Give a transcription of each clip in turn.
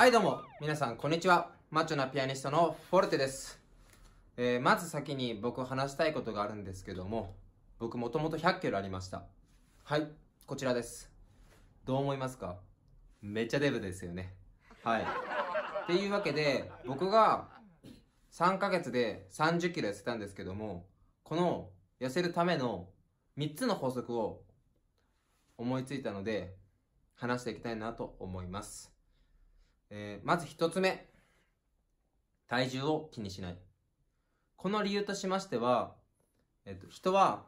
はいどうも皆さんこんにちはマッチョなピアニストのフォルテです、えー、まず先に僕話したいことがあるんですけども僕もともと100キロありましたはいこちらですどう思いますかめっちゃデブですよねはいっていうわけで僕が3ヶ月で30キロ痩せたんですけどもこの痩せるための3つの法則を思いついたので話していきたいなと思いますえー、まず一つ目。体重を気にしない。この理由としましては、えっと、人は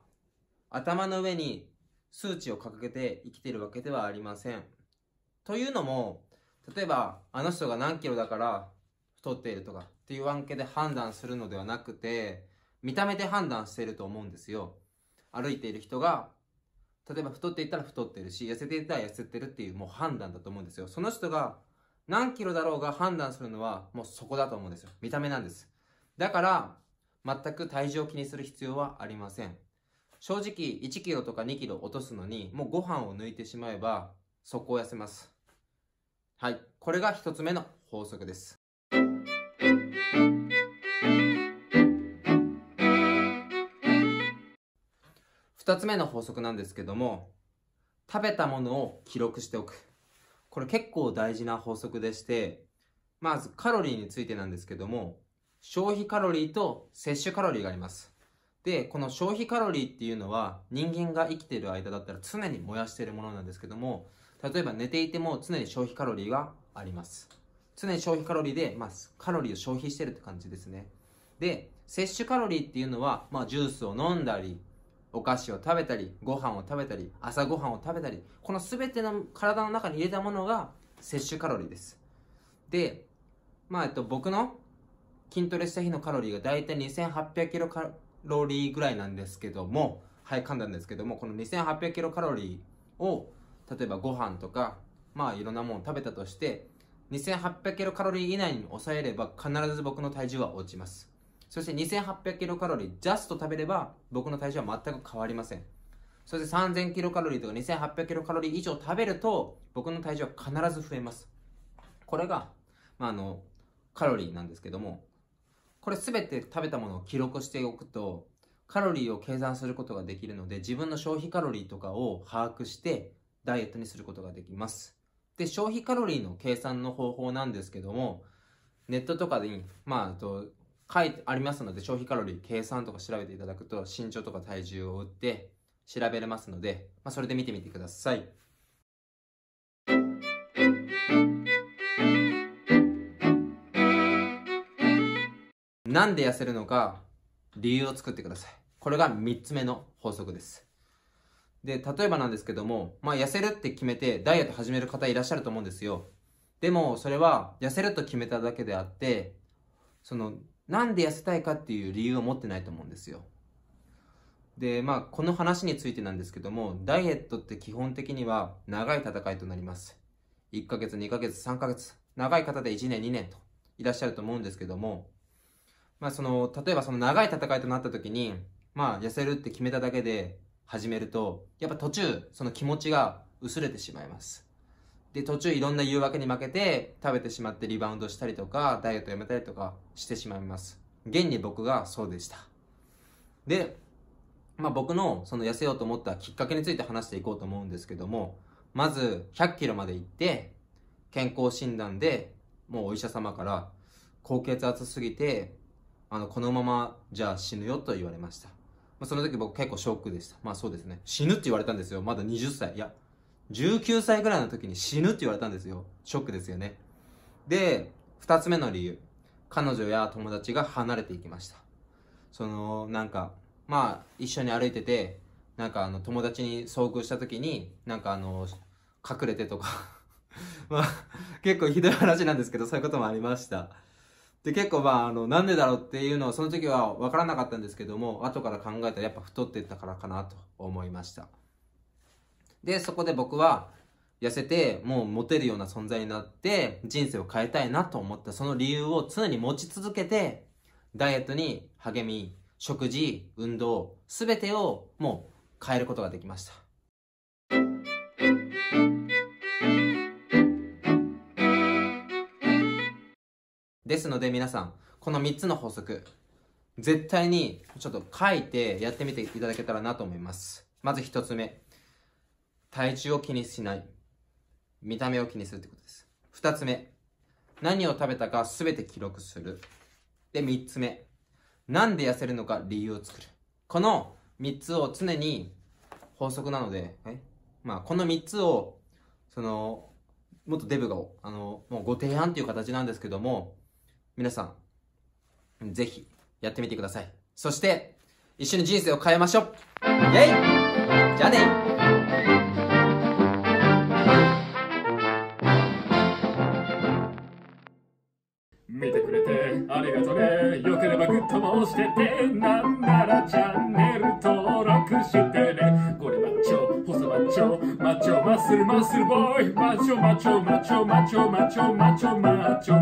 頭の上に数値を掲げて生きているわけではありません。というのも、例えば、あの人が何キロだから太っているとかっていう案件で判断するのではなくて、見た目で判断していると思うんですよ。歩いている人が、例えば太っていたら太ってるし、痩せていたら痩せてるっていうもう判断だと思うんですよ。その人が何キロだろうが判断するのはもうそこだと思うんですよ。見た目なんです。だから、全く体重を気にする必要はありません。正直、1キロとか2キロ落とすのに、もうご飯を抜いてしまえば、こを痩せます。はい。これが一つ目の法則です。二つ目の法則なんですけども、食べたものを記録しておく。これ結構大事な法則でして、まずカロリーについてなんですけども、消費カロリーと摂取カロリーがあります。で、この消費カロリーっていうのは人間が生きてる間だったら常に燃やしてるものなんですけども、例えば寝ていても常に消費カロリーがあります。常に消費カロリーで、まあ、カロリーを消費してるって感じですね。で、摂取カロリーっていうのは、まあ、ジュースを飲んだり、お菓子を食べたりご飯を食べたり朝ごはんを食べたりこの全ての体の中に入れたものが摂取カロリーですで、まあえっと、僕の筋トレした日のカロリーが大体2800キロカロリーぐらいなんですけどもはい噛んだんですけどもこの2800キロカロリーを例えばご飯とかまあいろんなものを食べたとして2800キロカロリー以内に抑えれば必ず僕の体重は落ちますそして2800キロカロリージャスト食べれば僕の体重は全く変わりません。そして3000キロカロリーとか2800キロカロリー以上食べると僕の体重は必ず増えます。これが、まあ、あの、カロリーなんですけども、これ全て食べたものを記録しておくと、カロリーを計算することができるので、自分の消費カロリーとかを把握して、ダイエットにすることができます。で、消費カロリーの計算の方法なんですけども、ネットとかで、まあ、と書いてありますので、消費カロリー計算とか調べていただくと、身長とか体重を打って調べれますので、まあ、それで見てみてください。なんで痩せるのか、理由を作ってください。これが3つ目の法則です。で、例えばなんですけども、まあ、痩せるって決めてダイエット始める方いらっしゃると思うんですよ。でも、それは痩せると決めただけであって、そのなんで痩せたいかっていう理由を持ってないと思うんですよ。で、まあ、この話についてなんですけども、ダイエットって基本的には長い戦いとなります。1ヶ月、2ヶ月、3ヶ月、長い方で1年、2年といらっしゃると思うんですけども、まあ、その、例えばその長い戦いとなった時に、まあ、痩せるって決めただけで始めると、やっぱ途中、その気持ちが薄れてしまいます。で、途中いろんな誘惑に負けて食べてしまってリバウンドしたりとか、ダイエットやめたりとかしてしまいます。現に僕がそうでした。で、まあ、僕のその痩せようと思ったきっかけについて話していこうと思うんですけども、まず100キロまで行って、健康診断でもうお医者様から高血圧すぎて、あの、このままじゃあ死ぬよと言われました。まあ、その時僕結構ショックでした。まあそうですね。死ぬって言われたんですよ。まだ20歳。いや、19歳ぐらいの時に死ぬって言われたんですよ。ショックですよね。で、2つ目の理由。彼女や友達が離れていきました。その、なんか、まあ、一緒に歩いてて、なんかあの、友達に遭遇した時に、なんかあの、隠れてとか まあ、結構ひどい話なんですけど、そういうこともありました。で、結構まあ、あの、なんでだろうっていうのは、その時は分からなかったんですけども、後から考えたらやっぱ太ってたからかなと思いました。で、そこで僕は、痩せて、もうモテるような存在になって、人生を変えたいなと思ったその理由を常に持ち続けて、ダイエットに励み、食事、運動、すべてをもう変えることができました。ですので皆さん、この3つの法則、絶対にちょっと書いてやってみていただけたらなと思います。まず1つ目。体重を気にしない。見た目を気にするってことです。二つ目、何を食べたかすべて記録する。で、三つ目、なんで痩せるのか理由を作る。この三つを常に法則なので、まあ、この三つを、その、元デブが、あの、もうご提案という形なんですけども、皆さん、ぜひやってみてください。そして、一緒に人生を変えましょうイェイなんならチャンネル登録してねこれマッチョ細マッチョマッチョマッスルマッスルボーイマッチョマッチョマッチョマッチョマッチョマッチョマッチョ